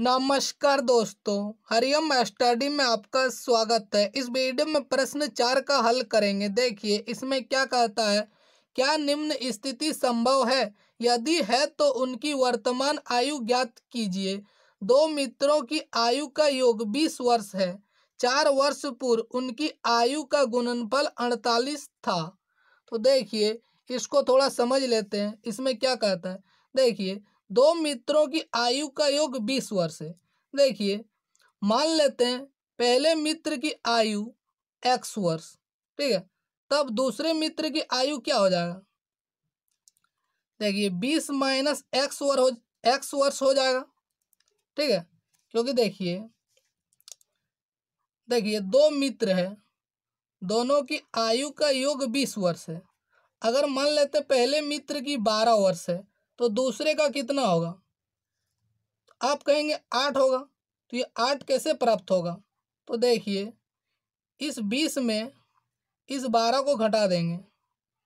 नमस्कार दोस्तों हरिओम स्टडी में आपका स्वागत है इस वीडियो में प्रश्न चार का हल करेंगे देखिए इसमें क्या कहता है क्या निम्न स्थिति संभव है यदि है तो उनकी वर्तमान आयु ज्ञात कीजिए दो मित्रों की आयु का योग बीस वर्ष है चार वर्ष पूर्व उनकी आयु का गुणनफल अड़तालीस था तो देखिए इसको थोड़ा समझ लेते हैं इसमें क्या कहता है देखिए दो मित्रों की आयु का योग बीस वर्ष है देखिए मान लेते हैं पहले मित्र की आयु एक्स वर्ष ठीक है तब दूसरे मित्र की आयु क्या हो जाएगा देखिए बीस माइनस एक्स वर्ष हो एक्स वर्ष हो जाएगा ठीक है क्योंकि देखिए देखिए दो मित्र है दोनों की आयु का योग बीस वर्ष है अगर मान लेते पहले मित्र की बारह वर्ष है तो दूसरे का कितना होगा आप कहेंगे आठ होगा तो ये आठ कैसे प्राप्त होगा तो देखिए इस बीस में इस बारह को घटा देंगे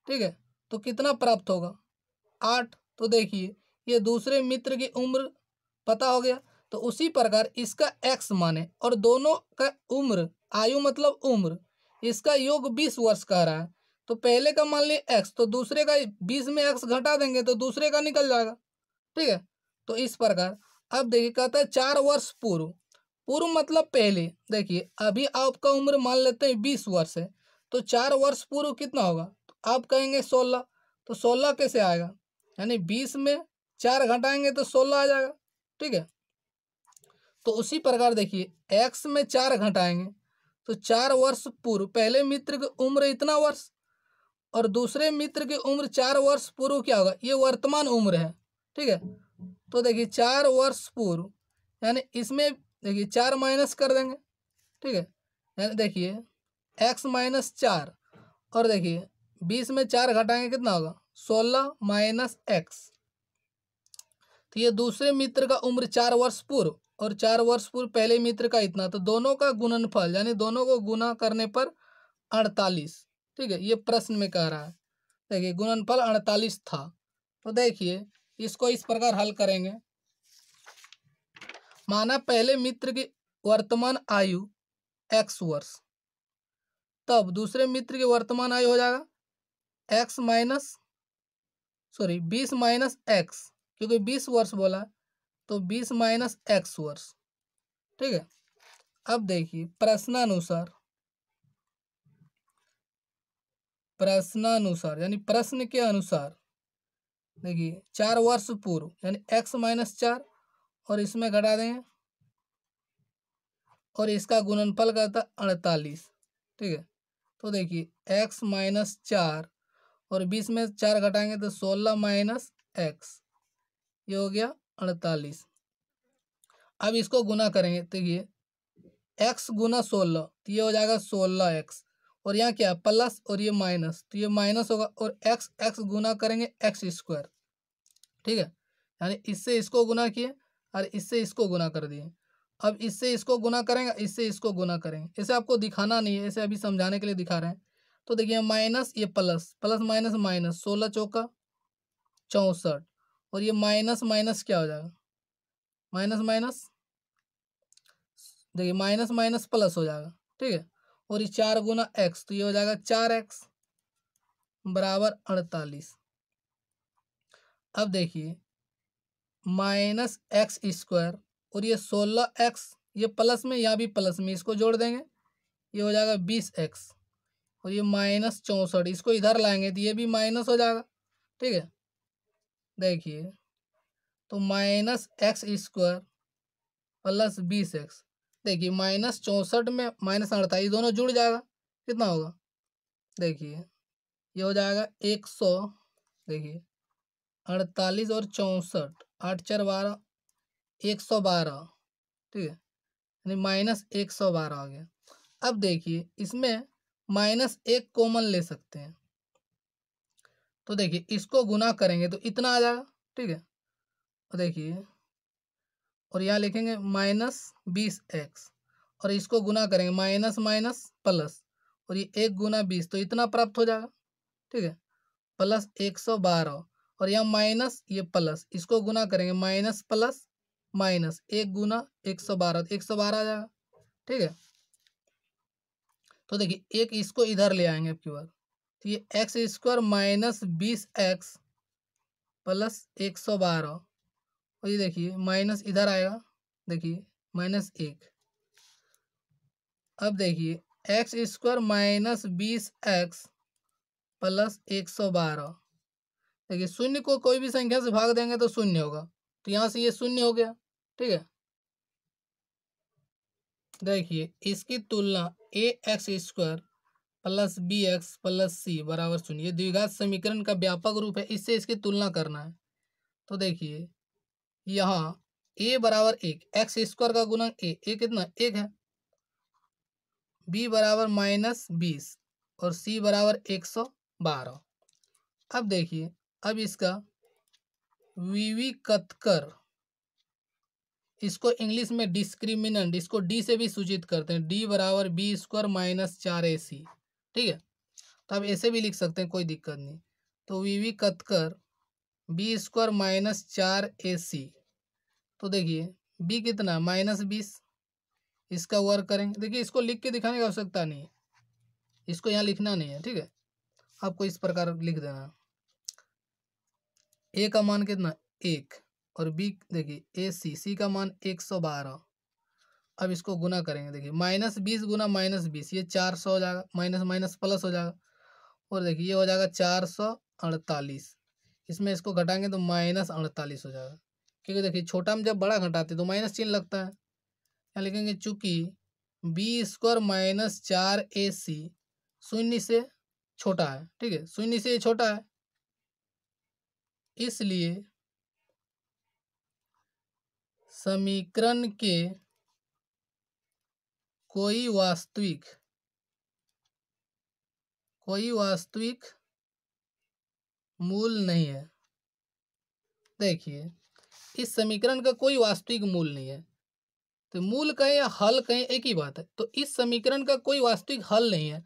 ठीक है तो कितना प्राप्त होगा आठ तो देखिए ये दूसरे मित्र की उम्र पता हो गया तो उसी प्रकार इसका एक्स माने और दोनों का उम्र आयु मतलब उम्र इसका योग बीस वर्ष का रहा है तो पहले का मान ली एक्स तो दूसरे का बीस में एक्स घटा देंगे तो दूसरे का निकल जाएगा ठीक है तो इस प्रकार अब देखिए कहता है चार वर्ष पूर्व पूर्व मतलब पहले देखिए अभी आपका उम्र मान लेते हैं बीस वर्ष है तो चार वर्ष पूर्व कितना होगा तो आप कहेंगे सोलह तो सोलह कैसे आएगा यानी बीस में चार घटाएंगे तो सोलह आ जाएगा ठीक है तो उसी प्रकार देखिए एक्स में चार घटाएंगे तो चार वर्ष पूर्व पहले मित्र की उम्र इतना वर्ष और दूसरे मित्र की उम्र चार वर्ष पूर्व क्या होगा ये वर्तमान उम्र है ठीक है तो देखिए चार वर्ष पूर्व यानी इसमें देखिए चार माइनस कर देंगे ठीक है यानी देखिए एक्स माइनस चार और देखिए बीस में चार घटाएंगे कितना होगा सोलह माइनस एक्स तो ये दूसरे मित्र का उम्र चार वर्ष पूर्व और चार वर्ष पूर्व पहले मित्र का इतना तो दोनों का गुणनफल यानी दोनों को गुना करने पर अड़तालीस ठीक है ये प्रश्न में कह रहा है देखिए गुणनफल अड़तालीस था तो देखिए इसको इस प्रकार हल करेंगे माना पहले मित्र की वर्तमान आयु एक्स वर्ष तब दूसरे मित्र की वर्तमान आयु हो जाएगा एक्स माइनस सॉरी बीस माइनस एक्स क्योंकि बीस वर्ष बोला तो बीस माइनस एक्स वर्ष ठीक है अब देखिए प्रश्नानुसार प्रश्नानुसार यानी प्रश्न के अनुसार देखिए चार वर्ष पूर्व यानी एक्स माइनस चार और इसमें घटा देंगे और इसका गुणनफल है अड़तालीस ठीक है तो देखिए एक्स माइनस चार और बीस में चार घटाएंगे तो सोलह माइनस एक्स ये हो गया अड़तालीस अब इसको गुना करेंगे देखिए एक्स गुना सोलह तो ये हो जाएगा सोलह एक्स और यहाँ क्या प्लस और ये माइनस तो ये माइनस होगा और एक्स एक्स गुना करेंगे एक्स स्क्वायर ठीक है यानी इससे इसको गुना किए और इससे इसको गुना कर दिए अब इससे इसको गुना करेंगे इससे इसको गुना करेंगे इसे आपको दिखाना नहीं है इसे अभी समझाने के लिए दिखा रहे हैं तो देखिए माइनस ये प्लस प्लस माइनस माइनस सोलह चौका चौंसठ और ये माइनस माइनस क्या हो जाएगा माइनस माइनस देखिए माइनस माइनस प्लस हो जाएगा ठीक है और ये चार गुना एक्स तो ये हो जाएगा चार एक्स बराबर अड़तालीस अब देखिए माइनस एक्स स्क्वायर और ये सोलह एक्स ये प्लस में या भी प्लस में इसको जोड़ देंगे ये हो जाएगा बीस एक्स और ये माइनस चौंसठ इसको इधर लाएंगे तो ये भी माइनस हो जाएगा ठीक है देखिए तो माइनस एक्स स्क्वायर प्लस बीस एक्स देखिए माइनस चौंसठ में माइनस अड़तालीस दोनों जुड़ जाएगा कितना होगा देखिए ये हो जाएगा एक सौ देखिए अड़तालीस और चौंसठ आठ चार बारह एक सौ बारह ठीक है यानी माइनस एक सौ बारह आ गया अब देखिए इसमें माइनस एक कॉमन ले सकते हैं तो देखिए इसको गुना करेंगे तो इतना आ जाएगा ठीक है देखिए और यहाँ लिखेंगे माइनस बीस एक्स और इसको गुना करेंगे माइनस माइनस प्लस और ये एक गुना बीस तो इतना प्राप्त हो जाएगा ठीक है प्लस एक सौ बारह और यहाँ माइनस ये प्लस इसको गुना करेंगे माइनस प्लस माइनस एक गुना एक सौ बारह एक सौ बारह आ जाएगा ठीक है तो देखिए एक इसको इधर ले आएंगे आपकी बार तो ये एक्स स्क्वायर माइनस बीस एक्स प्लस एक सौ बारह और ये देखिए माइनस इधर आएगा देखिए माइनस एक अब देखिए एक्स स्क्वायर माइनस बीस एक्स प्लस एक सौ बारह देखिए शून्य को कोई भी संख्या से भाग देंगे तो शून्य होगा तो यहाँ से ये शून्य हो गया ठीक है देखिए इसकी तुलना a x square plus b x plus c बराबर शून्य द्विघात समीकरण का व्यापक रूप है इससे इसकी तुलना करना है तो देखिए यहाँ ए बराबर एक एक्स स्क्वायर का गुना ए ए कितना एक है बी बराबर माइनस बीस और सी बराबर एक सौ बारह अब देखिए अब इसका वीवी कतकर इसको इंग्लिश में डिस्क्रिमिनेंट इसको डी से भी सूचित करते हैं डी बराबर बी स्क्वायर माइनस चार ए सी ठीक है तो आप ऐसे भी लिख सकते हैं कोई दिक्कत नहीं तो वीवी कतकर बी स्क्वायर माइनस चार ए सी तो देखिए बी कितना माइनस बीस इसका वर्क करेंगे देखिए इसको लिख के दिखाने की आवश्यकता नहीं है इसको यहाँ लिखना नहीं है ठीक है आपको इस प्रकार लिख देना ए का मान कितना एक और बी देखिए ए सी सी का मान एक सौ बारह अब इसको गुना करेंगे देखिए माइनस बीस गुना माइनस बीस ये चार सौ हो जाएगा माइनस माइनस प्लस हो जाएगा और देखिए ये हो जाएगा चार सौ अड़तालीस इसमें इसको घटाएंगे तो माइनस अड़तालीस हो जाएगा क्योंकि देखिए छोटा में जब बड़ा घटाते तो माइनस चिन्ह लगता है यहाँ लिखेंगे चूंकि बी स्क्वायर माइनस चार ए सी शून्य से छोटा है ठीक है शून्य से छोटा है इसलिए समीकरण के कोई वास्तविक कोई वास्तविक मूल नहीं है देखिए इस समीकरण का कोई वास्तविक मूल नहीं है तो मूल कहें या हल कहें एक ही बात है तो इस समीकरण का कोई वास्तविक हल नहीं है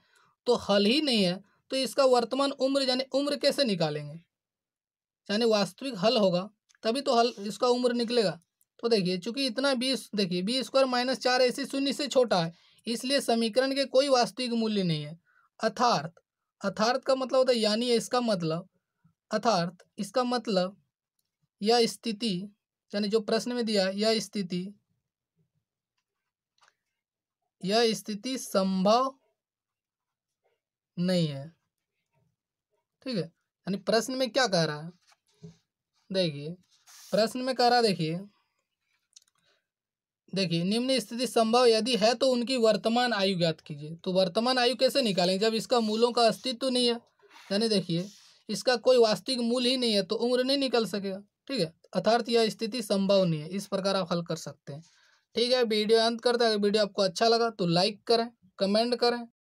तो हल ही नहीं है तो इसका वर्तमान उम्र यानी उम्र कैसे निकालेंगे यानी वास्तविक हल होगा तभी तो हल इसका उम्र निकलेगा तो देखिए चूंकि इतना बीस देखिए बी स्क्वायर माइनस चार ऐसे शून्य से छोटा है इसलिए समीकरण के कोई वास्तविक मूल्य नहीं है अर्थार्थ अर्थार्थ का मतलब होता है यानी इसका मतलब अर्थात इसका मतलब यह स्थिति यानी जो प्रश्न में दिया यह स्थिति यह स्थिति संभव नहीं है ठीक है यानी प्रश्न में क्या कह रहा है देखिए प्रश्न में कह रहा देखिए देखिए निम्न स्थिति संभव यदि है तो उनकी वर्तमान आयु ज्ञात कीजिए तो वर्तमान आयु कैसे निकालेंगे जब इसका मूलों का अस्तित्व नहीं है यानी देखिए इसका कोई वास्तविक मूल ही नहीं है तो उम्र नहीं निकल सकेगा ठीक है अर्थार्थ यह स्थिति संभव नहीं है इस प्रकार आप हल कर सकते हैं ठीक है वीडियो अंत करते हैं अगर वीडियो आपको अच्छा लगा तो लाइक करें कमेंट करें